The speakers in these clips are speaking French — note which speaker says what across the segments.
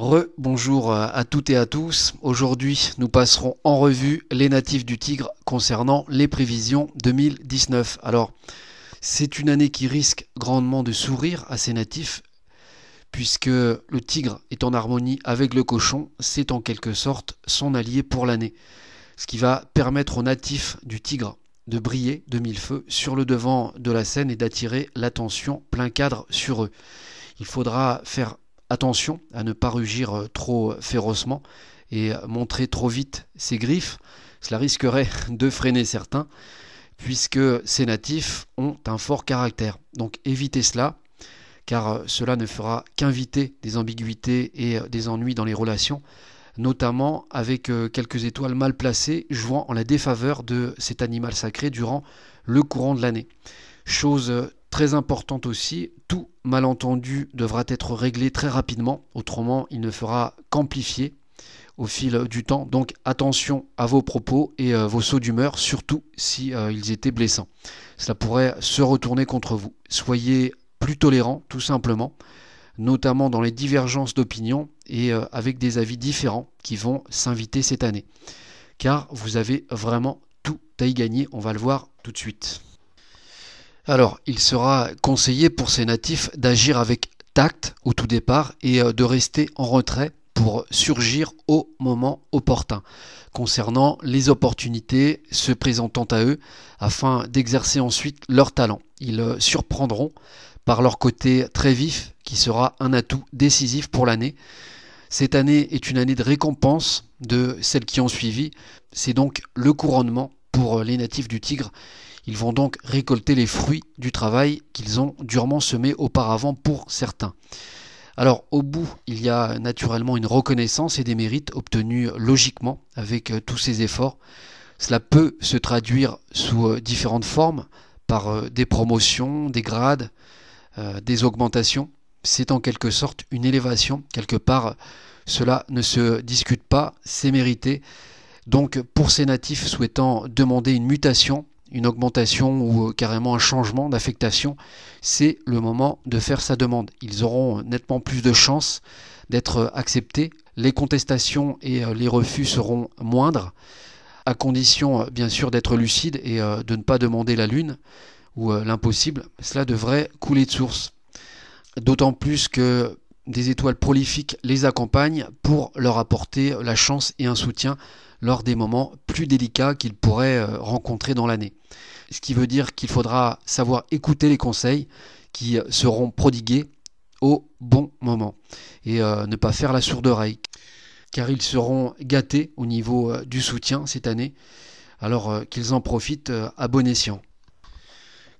Speaker 1: Re, bonjour à toutes et à tous. Aujourd'hui, nous passerons en revue les natifs du Tigre concernant les prévisions 2019. Alors, c'est une année qui risque grandement de sourire à ces natifs puisque le tigre est en harmonie avec le cochon, c'est en quelque sorte son allié pour l'année, ce qui va permettre aux natifs du tigre de briller de mille feux sur le devant de la scène et d'attirer l'attention plein cadre sur eux. Il faudra faire attention à ne pas rugir euh, trop férocement et montrer trop vite ses griffes, cela risquerait de freiner certains, puisque ces natifs ont un fort caractère. Donc évitez cela, car euh, cela ne fera qu'inviter des ambiguïtés et euh, des ennuis dans les relations, notamment avec euh, quelques étoiles mal placées jouant en la défaveur de cet animal sacré durant le courant de l'année. Chose très importante aussi, tout malentendu devra être réglé très rapidement, autrement il ne fera qu'amplifier au fil du temps. Donc attention à vos propos et vos sauts d'humeur, surtout si ils étaient blessants. Cela pourrait se retourner contre vous. Soyez plus tolérant tout simplement, notamment dans les divergences d'opinion et euh, avec des avis différents qui vont s'inviter cette année. Car vous avez vraiment tout à y gagner, on va le voir tout de suite. Alors, il sera conseillé pour ces natifs d'agir avec tact au tout départ et euh, de rester en retrait pour surgir au moment opportun concernant les opportunités se présentant à eux afin d'exercer ensuite leur talent. Ils euh, surprendront par leur côté très vif qui sera un atout décisif pour l'année. Cette année est une année de récompense de celles qui ont suivi. C'est donc le couronnement pour les natifs du Tigre. Ils vont donc récolter les fruits du travail qu'ils ont durement semé auparavant pour certains. Alors au bout, il y a naturellement une reconnaissance et des mérites obtenus logiquement avec euh, tous ces efforts. Cela peut se traduire sous euh, différentes formes, par euh, des promotions, des grades, euh, des augmentations. C'est en quelque sorte une élévation. Quelque part, cela ne se discute pas, c'est mérité. Donc pour ces natifs souhaitant demander une mutation, une augmentation ou euh, carrément un changement d'affectation, c'est le moment de faire sa demande. Ils auront nettement plus de chances d'être acceptés. Les contestations et euh, les refus seront moindres, à condition bien sûr d'être lucide et de ne pas demander la lune ou euh, l'impossible, cela devrait couler de source. D'autant plus que des étoiles prolifiques les accompagnent pour leur apporter la chance et un soutien lors des moments plus délicats qu'ils pourraient euh, rencontrer dans l'année. Ce qui veut dire qu'il faudra savoir écouter les conseils qui euh, seront prodigués au bon moment et ne pas faire la sourde oreille car ils seront gâtés au niveau du soutien cette année alors qu'ils en profitent à bon escient.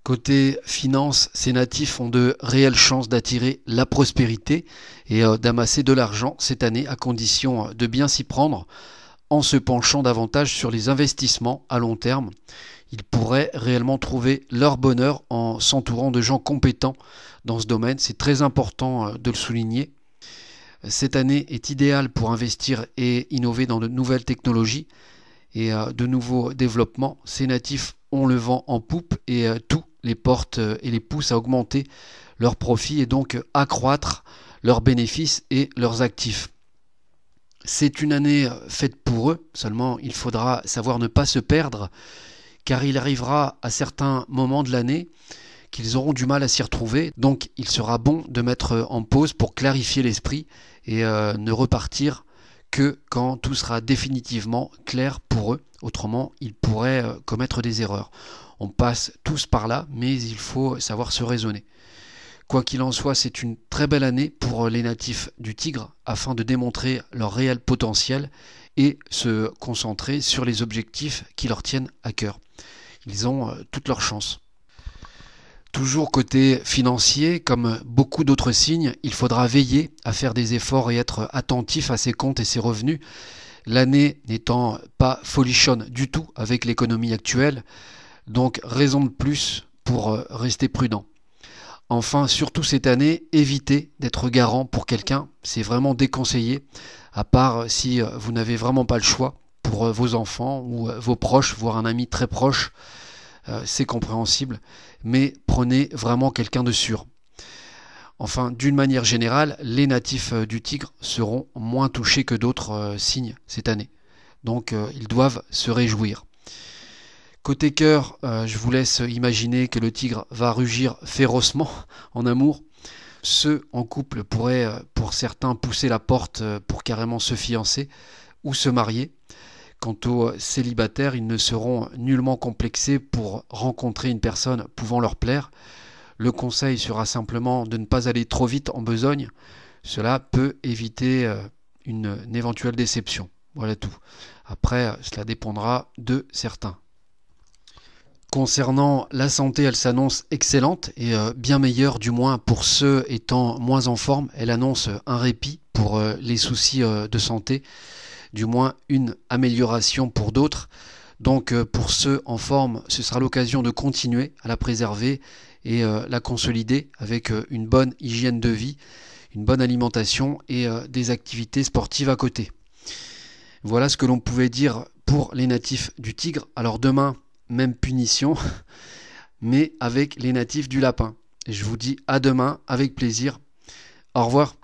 Speaker 1: Côté finance, ces natifs ont de réelles chances d'attirer la prospérité et euh, d'amasser de l'argent cette année à condition euh, de bien s'y prendre en se penchant davantage sur les investissements à long terme. Ils pourraient réellement trouver leur bonheur en s'entourant de gens compétents dans ce domaine. C'est très important euh, de le souligner. Cette année est idéale pour investir et innover dans de nouvelles technologies et de nouveaux développements. Ces natifs ont le vent en poupe et tout les portent euh, et les poussent à augmenter leurs profits et donc euh, accroître leurs bénéfices et leurs actifs. C'est une année euh, faite pour eux, seulement il faudra savoir ne pas se perdre, car il arrivera à certains moments de l'année qu'ils auront du mal à s'y retrouver, donc il sera bon de mettre en pause pour clarifier l'esprit et ne repartir que quand tout sera définitivement clair pour eux, autrement ils pourraient commettre des erreurs. On passe tous par là, mais il faut savoir se raisonner. Quoi qu'il en soit, c'est une très belle année pour euh, les natifs du Tigre afin de démontrer leur réel potentiel et se concentrer sur les objectifs qui leur tiennent à cœur. Ils ont euh, toutes leurs chances. Toujours côté financier, comme beaucoup d'autres signes, il faudra veiller à faire des efforts et être attentif à ses comptes et ses revenus. L'année n'étant pas folichonne du tout avec l'économie actuelle, donc raison de plus pour euh, rester prudent. Enfin, surtout cette année, évitez d'être garant pour quelqu'un. C'est vraiment déconseillé, à part euh, si euh, vous n'avez vraiment pas le choix pour vos enfants ou vos proches, voire un ami très proche. C'est compréhensible, mais prenez vraiment quelqu'un de sûr. Enfin, d'une manière générale, les natifs du tigre seront moins touchés que d'autres signes cette année. Donc, ils doivent se réjouir. Côté cœur, euh, je vous laisse imaginer que le tigre va rugir férocement en amour. Ceux en couple pourraient, euh, pour certains, pousser la porte euh, pour carrément se fiancer ou se marier. Quant aux célibataires, ils ne seront nullement complexés pour rencontrer une personne pouvant leur plaire. Le conseil sera simplement de ne pas aller trop vite en besogne. Cela peut éviter une éventuelle déception. Voilà tout. Après, cela dépendra de certains. Concernant la santé, elle s'annonce excellente et euh, bien meilleure du moins pour ceux étant moins en forme. Elle annonce un répit pour euh, les soucis euh, de santé, du moins une amélioration pour d'autres. Donc pour ceux en forme, ce sera l'occasion de continuer à la préserver et la consolider avec une bonne hygiène de vie, une bonne alimentation et des activités sportives à côté. Voilà ce que l'on pouvait dire pour les natifs du Tigre. Alors demain, même punition, mais avec les natifs du lapin. je vous dis à demain avec plaisir. Au revoir.